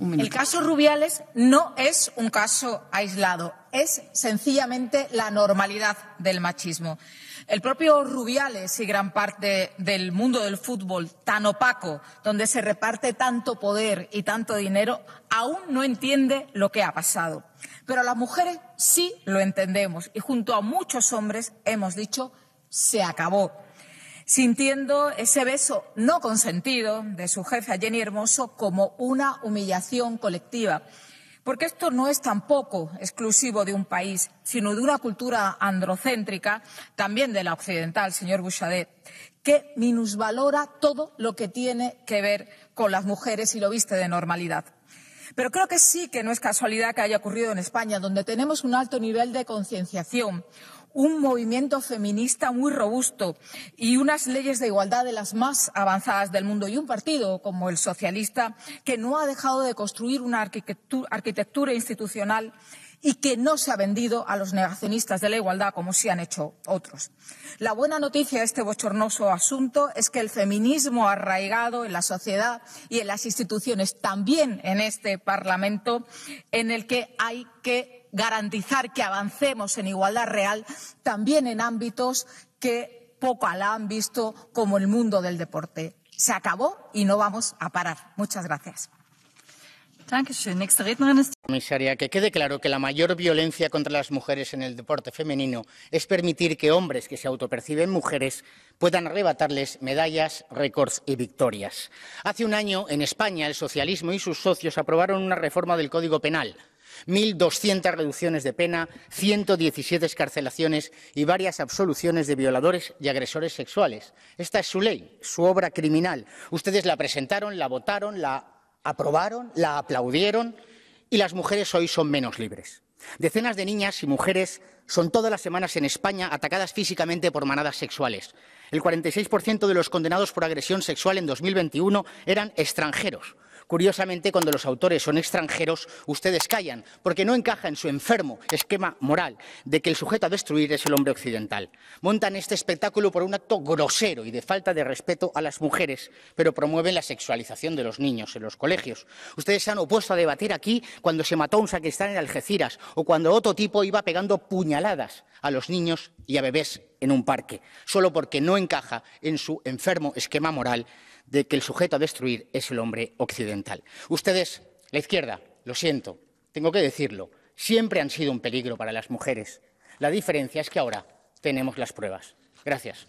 El caso Rubiales no es un caso aislado, es sencillamente la normalidad del machismo. El propio Rubiales y gran parte del mundo del fútbol tan opaco, donde se reparte tanto poder y tanto dinero, aún no entiende lo que ha pasado. Pero las mujeres sí lo entendemos y junto a muchos hombres hemos dicho se acabó sintiendo ese beso no consentido de su jefe Jenny Hermoso como una humillación colectiva. Porque esto no es tampoco exclusivo de un país, sino de una cultura androcéntrica, también de la occidental, señor Bouchardet, que minusvalora todo lo que tiene que ver con las mujeres y lo viste de normalidad. Pero creo que sí que no es casualidad que haya ocurrido en España, donde tenemos un alto nivel de concienciación, un movimiento feminista muy robusto y unas leyes de igualdad de las más avanzadas del mundo y un partido como el socialista que no ha dejado de construir una arquitectura, institucional y que no se ha vendido a los negacionistas de la igualdad como se han hecho otros. La buena noticia de este bochornoso asunto es que el feminismo ha arraigado en la sociedad y en las instituciones, también en este Parlamento, en el que hay que garantizar que avancemos en igualdad real también en ámbitos que poco a la han visto como el mundo del deporte. Se acabó y no vamos a parar. Muchas gracias. Comisaria, que quede claro que la mayor violencia contra las mujeres en el deporte femenino es permitir que hombres que se autoperciben mujeres puedan arrebatarles medallas, récords y victorias. Hace un año, en España, el socialismo y sus socios aprobaron una reforma del Código Penal 1.200 reducciones de pena, 117 escarcelaciones y varias absoluciones de violadores y agresores sexuales. Esta es su ley, su obra criminal. Ustedes la presentaron, la votaron, la aprobaron, la aplaudieron y las mujeres hoy son menos libres. Decenas de niñas y mujeres son todas las semanas en España atacadas físicamente por manadas sexuales. El 46% de los condenados por agresión sexual en 2021 eran extranjeros, Curiosamente, cuando los autores son extranjeros, ustedes callan, porque no encaja en su enfermo esquema moral de que el sujeto a destruir es el hombre occidental. Montan este espectáculo por un acto grosero y de falta de respeto a las mujeres, pero promueven la sexualización de los niños en los colegios. Ustedes se han opuesto a debatir aquí cuando se mató un sacristán en Algeciras o cuando otro tipo iba pegando puñaladas a los niños y a bebés en un parque, solo porque no encaja en su enfermo esquema moral de que el sujeto a destruir es el hombre occidental. Ustedes, la izquierda, lo siento, tengo que decirlo, siempre han sido un peligro para las mujeres. La diferencia es que ahora tenemos las pruebas. Gracias.